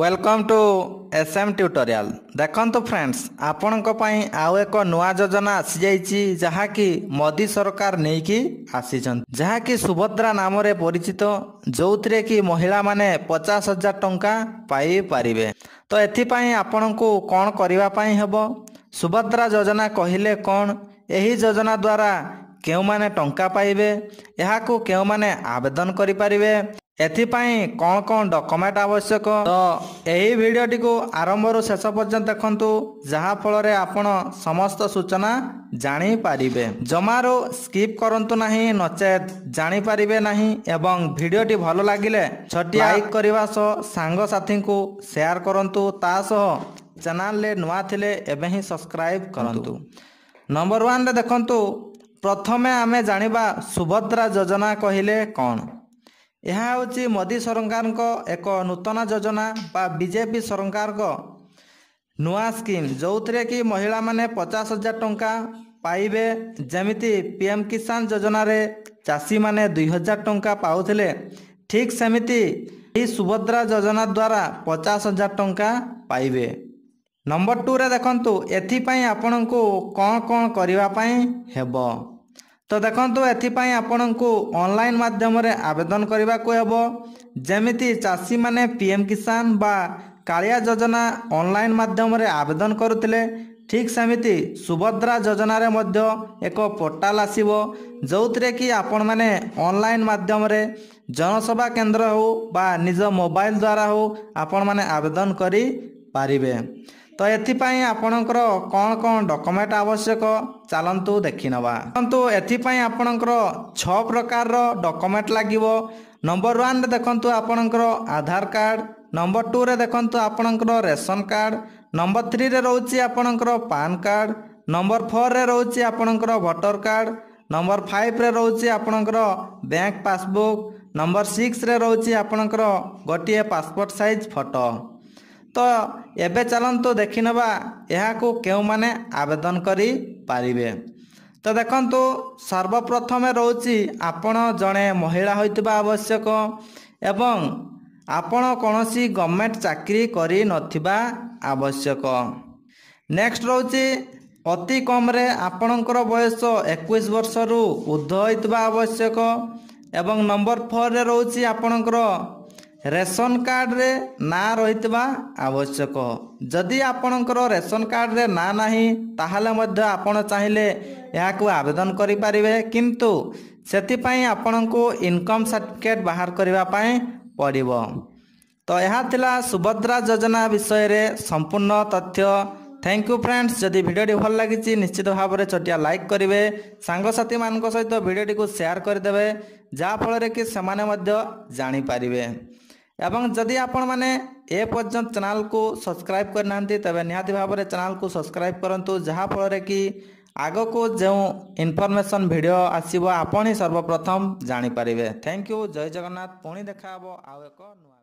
welcome to S M tutorial ଦେଖନ୍ତୁ friends ଆପଣଙ୍କ ପାଇଁ ଆଉ ଏକ ନୂଆ ଯୋଜନା ଆସିଯାଇଛି ଯାହାକି ମୋଦି ସରକାର ନେଇକି ଆସିଛନ୍ତି ଯାହାକି ସୁଭଦ୍ରା ନାମରେ ପରିଚିତ ଯେଉଁଥିରେ କି ମହିଳାମାନେ ପଚାଶ ହଜାର ଟଙ୍କା ପାଇପାରିବେ ତ ଏଥିପାଇଁ ଆପଣଙ୍କୁ କ'ଣ କରିବା ପାଇଁ ହେବ ସୁଭଦ୍ରା ଯୋଜନା କହିଲେ କ'ଣ ଏହି ଯୋଜନା ଦ୍ୱାରା କେଉଁମାନେ ଟଙ୍କା ପାଇବେ ଏହାକୁ କେଉଁମାନେ ଆବେଦନ କରିପାରିବେ ଏଥିପାଇଁ କ'ଣ କ'ଣ ଡକ୍ୟୁମେଣ୍ଟ ଆବଶ୍ୟକ ତ ଏହି ଭିଡ଼ିଓଟିକୁ ଆରମ୍ଭରୁ ଶେଷ ପର୍ଯ୍ୟନ୍ତ ଦେଖନ୍ତୁ ଯାହାଫଳରେ ଆପଣ ସମସ୍ତ ସୂଚନା ଜାଣିପାରିବେ ଜମାରୁ ସ୍କିପ୍ କରନ୍ତୁ ନାହିଁ ନଚେତ ଜାଣିପାରିବେ ନାହିଁ ଏବଂ ଭିଡ଼ିଓଟି ଭଲ ଲାଗିଲେ ଛଟି ଲାଇକ୍ କରିବା ସହ ସାଙ୍ଗସାଥିଙ୍କୁ ସେୟାର କରନ୍ତୁ ତା ସହ ଚ୍ୟାନେଲରେ ନୂଆ ଥିଲେ ଏବେ ହିଁ ସବସ୍କ୍ରାଇବ୍ କରନ୍ତୁ ନମ୍ବର ୱାନରେ ଦେଖନ୍ତୁ ପ୍ରଥମେ ଆମେ ଜାଣିବା ସୁଭଦ୍ରା ଯୋଜନା କହିଲେ କ'ଣ ଏହା ହେଉଛି ମୋଦି ସରକାରଙ୍କ ଏକ ନୂତନ ଯୋଜନା ବା ବିଜେପି ସରକାରଙ୍କ ନୂଆ ସ୍କିମ୍ ଯେଉଁଥିରେ କି ମହିଳାମାନେ ପଚାଶ ହଜାର ଟଙ୍କା ପାଇବେ ଯେମିତି ପି ଏମ୍ କିଷାନ ଯୋଜନାରେ ଚାଷୀମାନେ ଦୁଇ ହଜାର ଟଙ୍କା ପାଉଥିଲେ ଠିକ୍ ସେମିତି ଏହି ସୁଭଦ୍ରା ଯୋଜନା ଦ୍ୱାରା ପଚାଶ ହଜାର ଟଙ୍କା ପାଇବେ ନମ୍ବର ଟୁରେ ଦେଖନ୍ତୁ ଏଥିପାଇଁ ଆପଣଙ୍କୁ କ'ଣ କ'ଣ କରିବା ପାଇଁ ହେବ তো দেখন্তু এথিপাই আপনকু অনলাইন মাধ্যমরে আবেদন করিবা কো হব যেমিতি চাষি মানে পিএম কিষান বা কালিয়া যোজনা অনলাইন মাধ্যমরে আবেদন করুতলে ঠিক সেমিতি সুভদ্রা যোজনারে মধ্য এক পোর্টাল আসিব যৌতরে কি আপন মানে অনলাইন মাধ্যমরে জনসভা কেন্দ্র হো বা নিজ মোবাইল দ্বারা হো আপন মানে আবেদন করি পারিবে ତ ଏଥିପାଇଁ ଆପଣଙ୍କର କ'ଣ କ'ଣ ଡକ୍ୟୁମେଣ୍ଟ ଆବଶ୍ୟକ ଚାଲନ୍ତୁ ଦେଖିନେବା ଦେଖନ୍ତୁ ଏଥିପାଇଁ ଆପଣଙ୍କର ଛଅ ପ୍ରକାରର ଡକ୍ୟୁମେଣ୍ଟ ଲାଗିବ ନମ୍ବର ୱାନରେ ଦେଖନ୍ତୁ ଆପଣଙ୍କର ଆଧାର କାର୍ଡ଼ ନମ୍ବର ଟୁରେ ଦେଖନ୍ତୁ ଆପଣଙ୍କର ରେସନ କାର୍ଡ଼ ନମ୍ବର ଥ୍ରୀରେ ରହୁଛି ଆପଣଙ୍କର ପାନ୍ କାର୍ଡ଼ ନମ୍ବର ଫୋରରେ ରହୁଛି ଆପଣଙ୍କର ଭୋଟର କାର୍ଡ଼ ନମ୍ବର ଫାଇଭରେ ରହୁଛି ଆପଣଙ୍କର ବ୍ୟାଙ୍କ ପାସବୁକ୍ ନମ୍ବର ସିକ୍ସରେ ରହୁଛି ଆପଣଙ୍କର ଗୋଟିଏ ପାସପୋର୍ଟ ସାଇଜ୍ ଫଟୋ ତ ଏବେ ଚାଲନ୍ତୁ ଦେଖିନେବା ଏହାକୁ କେଉଁମାନେ ଆବେଦନ କରିପାରିବେ ତ ଦେଖନ୍ତୁ ସର୍ବପ୍ରଥମେ ରହୁଛି ଆପଣ ଜଣେ ମହିଳା ହୋଇଥିବା ଆବଶ୍ୟକ ଏବଂ ଆପଣ କୌଣସି ଗଭର୍ଣ୍ଣମେଣ୍ଟ ଚାକିରି କରିନଥିବା ଆବଶ୍ୟକ ନେକ୍ସଟ ରହୁଛି ଅତି କମ୍ରେ ଆପଣଙ୍କର ବୟସ ଏକୋଇଶ ବର୍ଷରୁ ଉର୍ଦ୍ଧ୍ୱ ହୋଇଥିବା ଆବଶ୍ୟକ ଏବଂ ନମ୍ବର ଫୋର୍ରେ ରହୁଛି ଆପଣଙ୍କର ରେସନ୍ କାର୍ଡ଼ରେ ନାଁ ରହିଥିବା ଆବଶ୍ୟକ ଯଦି ଆପଣଙ୍କର ରେସନ୍ କାର୍ଡ଼ରେ ନାଁ ନାହିଁ ତାହେଲେ ମଧ୍ୟ ଆପଣ ଚାହିଁଲେ ଏହାକୁ ଆବେଦନ କରିପାରିବେ କିନ୍ତୁ ସେଥିପାଇଁ ଆପଣଙ୍କୁ ଇନକମ୍ ସାର୍ଟିଫିକେଟ୍ ବାହାର କରିବା ପାଇଁ ପଡ଼ିବ ତ ଏହା ଥିଲା ସୁଭଦ୍ରା ଯୋଜନା ବିଷୟରେ ସମ୍ପୂର୍ଣ୍ଣ ତଥ୍ୟ ଥ୍ୟାଙ୍କ ୟୁ ଫ୍ରେଣ୍ଡସ୍ ଯଦି ଭିଡ଼ିଓଟି ଭଲ ଲାଗିଛି ନିଶ୍ଚିତ ଭାବରେ ଛୋଟିଆ ଲାଇକ୍ କରିବେ ସାଙ୍ଗସାଥିମାନଙ୍କ ସହିତ ଭିଡ଼ିଓଟିକୁ ସେୟାର କରିଦେବେ ଯାହାଫଳରେ କି ସେମାନେ ମଧ୍ୟ ଜାଣିପାରିବେ एवं जदि आपण मैंने पर्यटन चैनल को सब्सक्राइब करना तेज निहती भाव में चेल को सब्सक्राइब करूँ जहाँ फल आग को जो इनफर्मेसन भिड आसव आपण ही सर्वप्रथम जापर थैंक यू जय जगन्नाथ पुणी देखा आउ एक नुआ